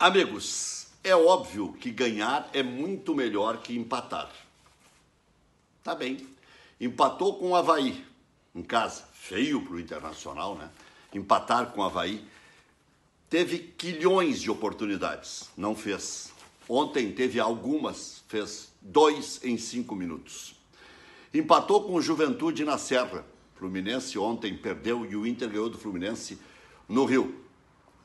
Amigos, é óbvio que ganhar é muito melhor que empatar. Tá bem. Empatou com o Havaí em casa. Feio para o Internacional, né? Empatar com o Havaí. Teve quilhões de oportunidades. Não fez. Ontem teve algumas. Fez dois em cinco minutos. Empatou com o Juventude na Serra. Fluminense ontem perdeu e o Inter ganhou do Fluminense no Rio.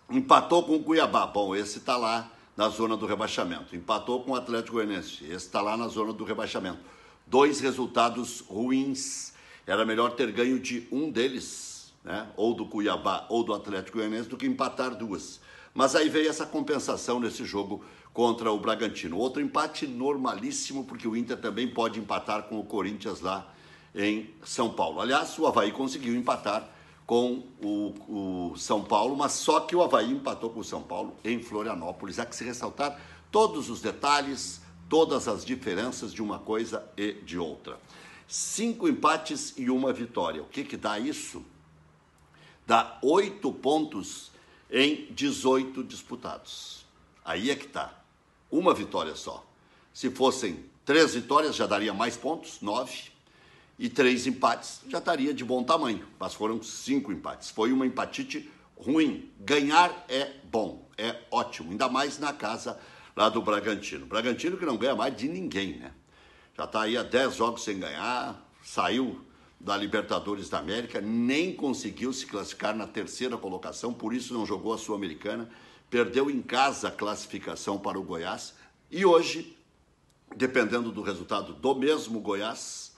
Empatou com o Cuiabá. Bom, esse está lá na zona do rebaixamento. Empatou com o Atlético Goianiense. Esse está lá na zona do rebaixamento. Dois resultados ruins. Era melhor ter ganho de um deles, né? ou do Cuiabá ou do Atlético Goianiense, do que empatar duas. Mas aí veio essa compensação nesse jogo contra o Bragantino. Outro empate normalíssimo, porque o Inter também pode empatar com o Corinthians lá em São Paulo. Aliás, o Havaí conseguiu empatar com o, o, São Paulo, mas só que o Havaí empatou com o São Paulo em Florianópolis. Há que se ressaltar todos os detalhes, todas as diferenças de uma coisa e de outra. Cinco empates e uma vitória. O que, que dá isso? Dá oito pontos em 18 disputados. Aí é que tá. Uma vitória só. Se fossem três vitórias, já daria mais pontos, nove e três empates, já estaria de bom tamanho. Mas foram cinco empates. Foi uma empatite ruim. Ganhar é bom, é ótimo, ainda mais na casa lá do Bragantino. Bragantino que não ganha mais de ninguém, né? Já está aí há dez jogos sem ganhar, saiu da Libertadores da América, nem conseguiu se classificar na terceira colocação, por isso não jogou a Sul-Americana, perdeu em casa a classificação para o Goiás e hoje, dependendo do resultado do mesmo Goiás,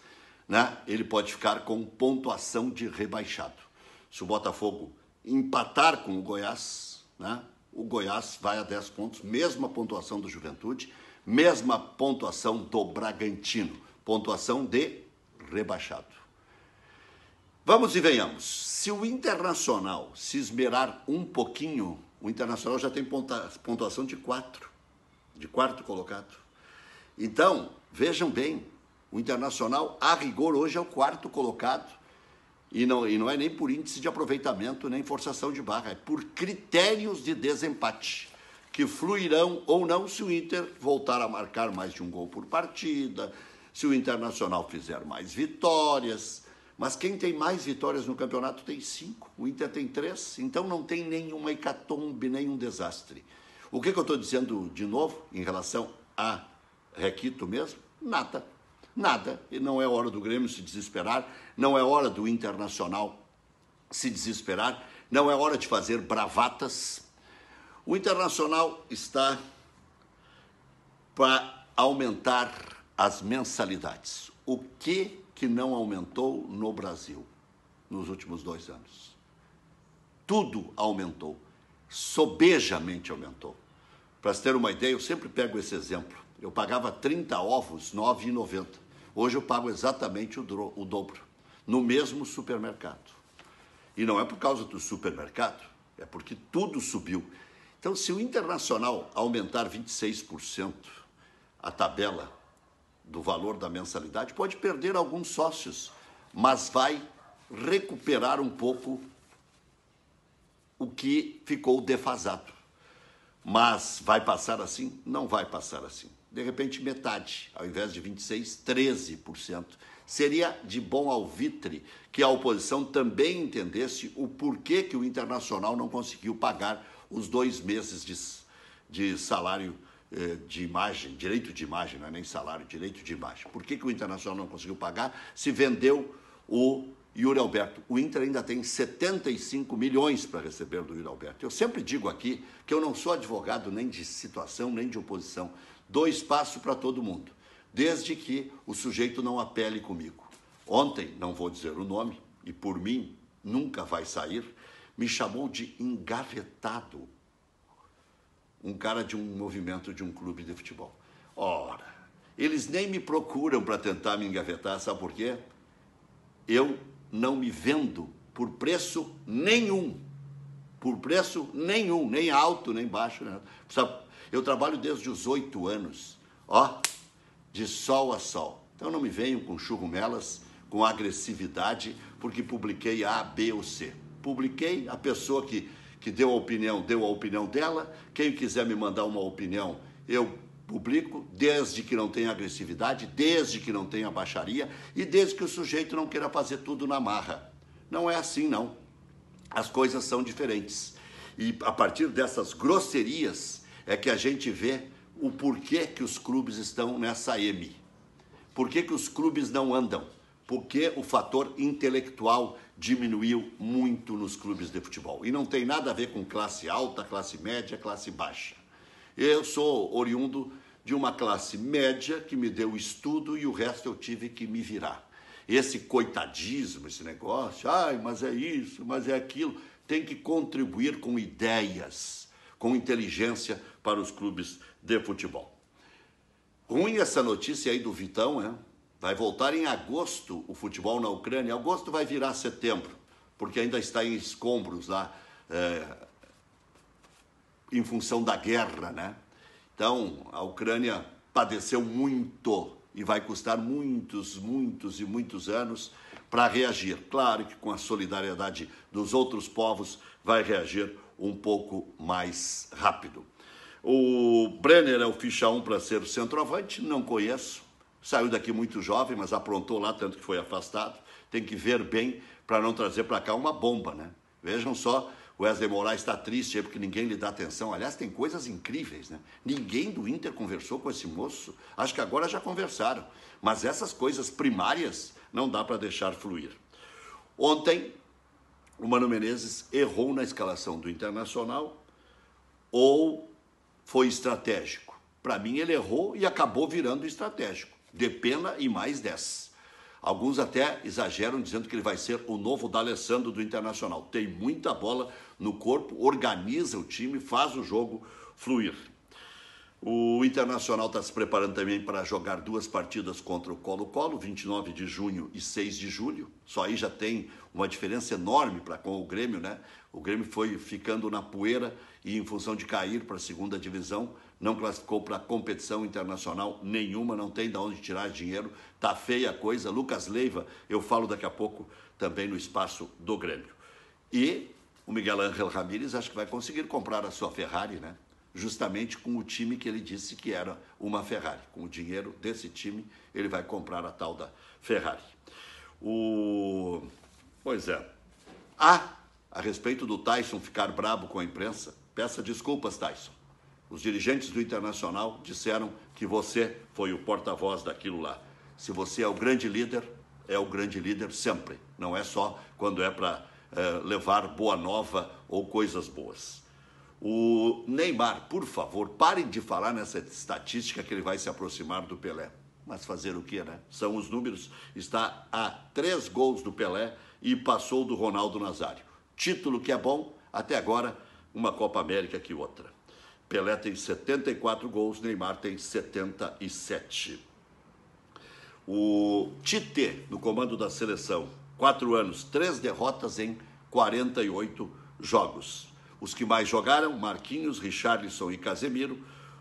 né, ele pode ficar com pontuação de rebaixado. Se o Botafogo empatar com o Goiás, né, o Goiás vai a 10 pontos, mesma pontuação do Juventude, mesma pontuação do Bragantino, pontuação de rebaixado. Vamos e venhamos. Se o Internacional se esmerar um pouquinho, o Internacional já tem pontuação de 4, de quarto colocado. Então, vejam bem, o Internacional, a rigor, hoje é o quarto colocado. E não, e não é nem por índice de aproveitamento, nem forçação de barra, é por critérios de desempate, que fluirão ou não se o Inter voltar a marcar mais de um gol por partida, se o Internacional fizer mais vitórias. Mas quem tem mais vitórias no campeonato tem cinco, o Inter tem três, então não tem nenhuma hecatombe, nenhum desastre. O que, que eu estou dizendo de novo em relação a Requito mesmo? Nada nada. E não é hora do Grêmio se desesperar, não é hora do Internacional se desesperar, não é hora de fazer bravatas. O Internacional está para aumentar as mensalidades. O que que não aumentou no Brasil nos últimos dois anos? Tudo aumentou, sobejamente aumentou. Para ter uma ideia, eu sempre pego esse exemplo. Eu pagava 30 ovos, 9,90. Hoje eu pago exatamente o, o dobro, no mesmo supermercado. E não é por causa do supermercado, é porque tudo subiu. Então, se o internacional aumentar 26% a tabela do valor da mensalidade, pode perder alguns sócios, mas vai recuperar um pouco o que ficou defasado. Mas vai passar assim? Não vai passar assim de repente metade, ao invés de 26, 13%. Seria de bom alvitre que a oposição também entendesse o porquê que o Internacional não conseguiu pagar os dois meses de, de salário eh, de imagem, direito de imagem, não é nem salário, direito de imagem. Por que, que o Internacional não conseguiu pagar? Se vendeu o Yuri Alberto. O Inter ainda tem 75 milhões para receber do Yuri Alberto. Eu sempre digo aqui que eu não sou advogado nem de situação, nem de oposição. Dou espaço para todo mundo, desde que o sujeito não apele comigo. Ontem, não vou dizer o nome, e por mim nunca vai sair, me chamou de engavetado. Um cara de um movimento de um clube de futebol. Ora, eles nem me procuram para tentar me engavetar, sabe por quê? Eu não me vendo por preço nenhum. Por preço nenhum, nem alto, nem baixo. Sabe eu trabalho desde os oito anos, ó, de sol a sol. Então não me venham com churrumelas, com agressividade, porque publiquei A, B ou C. Publiquei a pessoa que, que deu a opinião, deu a opinião dela. Quem quiser me mandar uma opinião, eu publico, desde que não tenha agressividade, desde que não tenha baixaria e desde que o sujeito não queira fazer tudo na marra. Não é assim, não. As coisas são diferentes. E a partir dessas grosserias é que a gente vê o porquê que os clubes estão nessa M. Por que, que os clubes não andam? Porque o fator intelectual diminuiu muito nos clubes de futebol. E não tem nada a ver com classe alta, classe média, classe baixa. Eu sou oriundo de uma classe média que me deu estudo e o resto eu tive que me virar. Esse coitadismo, esse negócio, ai, mas é isso, mas é aquilo, tem que contribuir com ideias, com inteligência, para os clubes de futebol. Ruim essa notícia aí do Vitão, né? Vai voltar em agosto o futebol na Ucrânia. Agosto vai virar setembro, porque ainda está em escombros lá, é, em função da guerra, né? Então, a Ucrânia padeceu muito e vai custar muitos, muitos e muitos anos para reagir. Claro que com a solidariedade dos outros povos vai reagir um pouco mais rápido. O Brenner é o ficha 1 para ser centroavante, não conheço. Saiu daqui muito jovem, mas aprontou lá, tanto que foi afastado. Tem que ver bem para não trazer para cá uma bomba, né? Vejam só, o Wesley Moraes está triste porque ninguém lhe dá atenção. Aliás, tem coisas incríveis, né? Ninguém do Inter conversou com esse moço. Acho que agora já conversaram. Mas essas coisas primárias não dá para deixar fluir. Ontem, o Mano Menezes errou na escalação do Internacional ou foi estratégico. Para mim, ele errou e acabou virando estratégico. De pena e mais 10. Alguns até exageram dizendo que ele vai ser o novo D'Alessandro do Internacional. Tem muita bola no corpo, organiza o time, faz o jogo fluir. O Internacional está se preparando também para jogar duas partidas contra o Colo-Colo, 29 de junho e 6 de julho. Só aí já tem uma diferença enorme para com o Grêmio, né? O Grêmio foi ficando na poeira e, em função de cair para a segunda divisão, não classificou para competição internacional nenhuma, não tem de onde tirar dinheiro, tá feia a coisa. Lucas Leiva, eu falo daqui a pouco também no espaço do Grêmio. E o Miguel Ángel Ramírez acho que vai conseguir comprar a sua Ferrari, né? justamente com o time que ele disse que era uma Ferrari. Com o dinheiro desse time, ele vai comprar a tal da Ferrari. O... Pois é. Ah, a respeito do Tyson ficar brabo com a imprensa, peça desculpas, Tyson. Os dirigentes do Internacional disseram que você foi o porta-voz daquilo lá. Se você é o grande líder, é o grande líder sempre. Não é só quando é para é, eh, levar boa nova ou coisas boas. O Neymar, por favor, parem de falar nessa estatística que ele vai se aproximar do Pelé. Mas fazer o que, né? São os números. Está a três gols do Pelé e passou do Ronaldo Nazário. Título que é bom, até agora, uma Copa América que outra. Pelé tem 74 gols, Neymar tem 77. O Tite, no comando da seleção, quatro anos, três derrotas em 48 jogos. Os que mais jogaram, Marquinhos, Richarlison e Casemiro.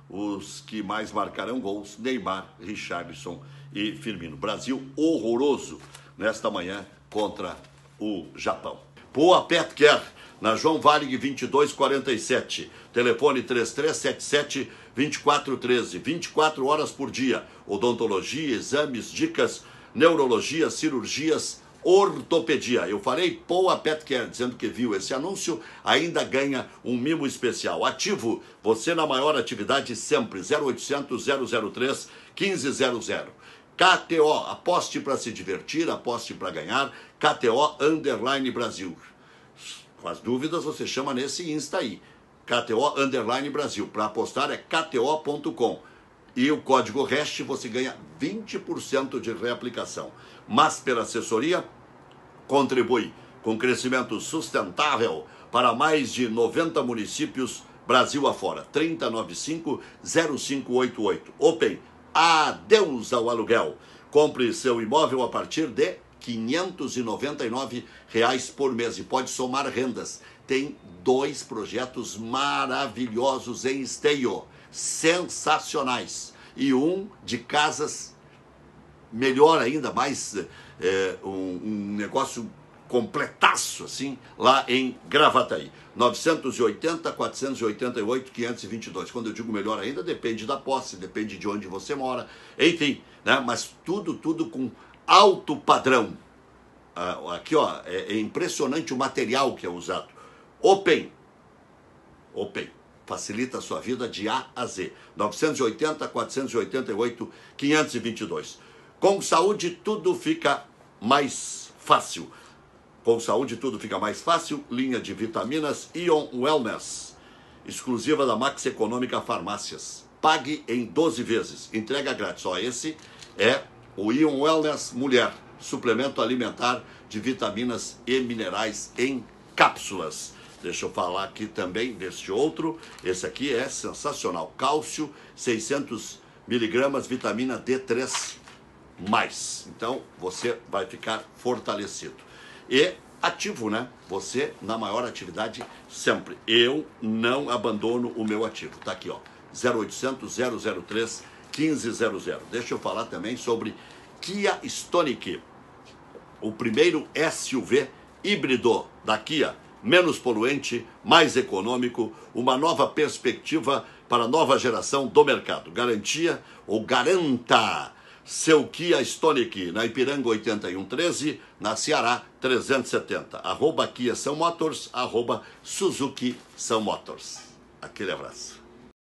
Os que mais marcaram gols, Neymar, Richarlison e Firmino. Brasil horroroso nesta manhã contra o Japão. Boa Petcare, na João Varig 2247, telefone 3377 2413, 24 horas por dia. Odontologia, exames, dicas, neurologia, cirurgias, ortopedia. Eu falei Poa Pet Care, dizendo que viu esse anúncio, ainda ganha um mimo especial. Ativo, você na maior atividade sempre, 0800 003 1500. KTO, aposte para se divertir, aposte para ganhar, KTO Underline Brasil. Com as dúvidas, você chama nesse Insta aí, KTO Underline Brasil. Para apostar é kto.com. E o código REST você ganha 20% de reaplicação. Mas pela assessoria, contribui com crescimento sustentável para mais de 90 municípios Brasil afora. 3095 Open, adeus ao aluguel. Compre seu imóvel a partir de R$ 599 reais por mês e pode somar rendas. Tem dois projetos maravilhosos em esteio, sensacionais. E um de casas melhor ainda, mais é, um, um negócio completaço, assim, lá em Gravataí. 980, 488, 522. Quando eu digo melhor ainda, depende da posse, depende de onde você mora, enfim, né? Mas tudo, tudo com alto padrão. Ah, aqui, ó, é, é impressionante o material que é usado. Open. Open. Facilita a sua vida de A a Z. 980, 488, 522. Com saúde tudo fica mais fácil. Com saúde tudo fica mais fácil. Linha de vitaminas Ion Wellness, exclusiva da Max Econômica Farmácias. Pague em 12 vezes. Entrega grátis. Só esse é o Ion Wellness Mulher, suplemento alimentar de vitaminas e minerais em cápsulas. Deixa eu falar aqui também deste outro. Esse aqui é sensacional. Cálcio, 600 miligramas, vitamina D3 mais. Então você vai ficar fortalecido. E ativo, né? Você na maior atividade sempre. Eu não abandono o meu ativo. Tá aqui, ó. 0800 003 1500. Deixa eu falar também sobre Kia Stonic, o primeiro SUV híbrido da Kia, menos poluente, mais econômico, uma nova perspectiva para a nova geração do mercado. Garantia ou garanta seu Kia Stonic, na Ipiranga 8113, na Ceará 370. Arroba Kia São Motors, arroba Suzuki São Motors. Aquele abraço.